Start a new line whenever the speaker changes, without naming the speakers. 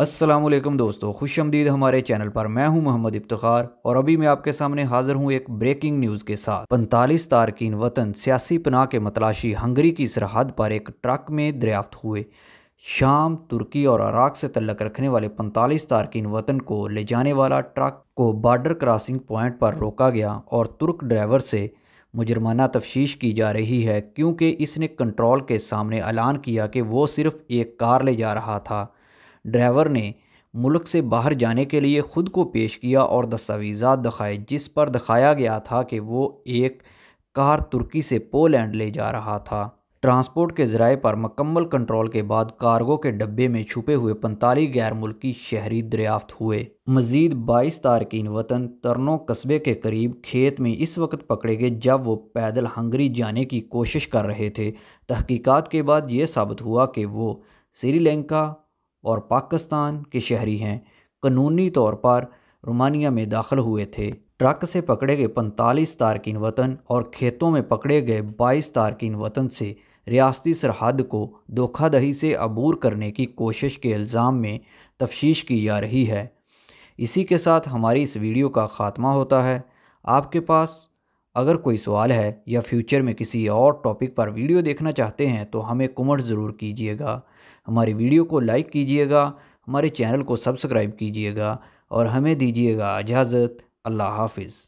असलम दोस्तों खुश आमदीद हमारे चैनल पर मैं हूं मोहम्मद इफ्तार और अभी मैं आपके सामने हाजिर हूं एक ब्रेकिंग न्यूज़ के साथ पैंतालीस तारकिन वतन सियासी पनाह के मतलाशी हंगरी की सरहद पर एक ट्रक में दरियाफ्त हुए शाम तुर्की और अराक से तल्लक रखने वाले पैंतालीस तारकिन वतन को ले जाने वाला ट्रक को बॉर्डर क्रॉसिंग पॉइंट पर रोका गया और तुर्क ड्राइवर से मुजरमाना तफ्तीश की जा रही है क्योंकि इसने कंट्रोल के सामने ऐलान किया कि वो सिर्फ एक कार ले जा रहा था ड्राइवर ने मुल्क से बाहर जाने के लिए ख़ुद को पेश किया और दस्तावीज़ा दिखाए जिस पर दिखाया गया था कि वो एक कार तुर्की से पोलैंड ले जा रहा था ट्रांसपोर्ट के ज़राए पर मकम्मल कंट्रोल के बाद कार्गो के डब्बे में छुपे हुए पैंतालीस गैर मुल्की शहरी दरियाफ्त हुए मजीद बाईस तारकिन वतन तरनों कस्बे के करीब खेत में इस वक्त पकड़े गए जब वो पैदल हंगरी जाने की कोशिश कर रहे थे तहकीकात के बाद ये साबित हुआ कि वो श्रीलंका और पाकिस्तान के शहरी हैं कानूनी तौर पर रोमानिया में दाखिल हुए थे ट्रक से पकड़े गए पैंतालीस तारकिन वतन और खेतों में पकड़े गए बाईस तारकिन वतन से रियासती सरहद को धोखादही से अबूर करने की कोशिश के इल्ज़ाम में तफ्श की जा रही है इसी के साथ हमारी इस वीडियो का ख़ात्मा होता है आपके पास अगर कोई सवाल है या फ्यूचर में किसी और टॉपिक पर वीडियो देखना चाहते हैं तो हमें कमेंट ज़रूर कीजिएगा हमारी वीडियो को लाइक कीजिएगा हमारे चैनल को सब्सक्राइब कीजिएगा और हमें दीजिएगा इजाज़त अल्लाह हाफिज़